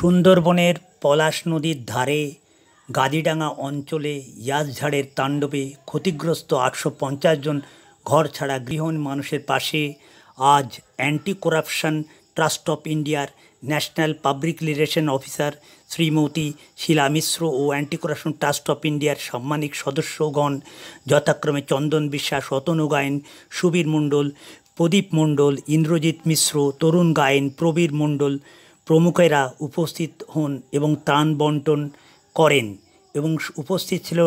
সুন্দরবনের পলাশ নদীর ধারে গাদিডাঙ্গা অঞ্চলে ইয়াজঝাড়ের তাণ্ডবে ক্ষতিগ্রস্ত আটশো পঞ্চাশ জন ঘর ছাড়া গৃহহীন মানুষের পাশে আজ অ্যান্টি করাপশন ট্রাস্ট অফ ইন্ডিয়ার national public relation officer Shrimati Sheela Mishra ও অ্যান্টি করাপশন ট্রাস্ট অফ ইন্ডিয়ার সাম্মানিক সদস্যগণ যথাক্রমে চন্দন বিশ্বাস অতনু গায়েন সুবীর মণ্ডল প্রদীপ মণ্ডল ইন্দ্রজিৎ মিশ্র তরুণ গায়েন প্রবীর মণ্ডল প্রমুখেরা উপস্থিত হন এবং ত্রাণ বন্টন করেন এবং উপস্থিত ছিল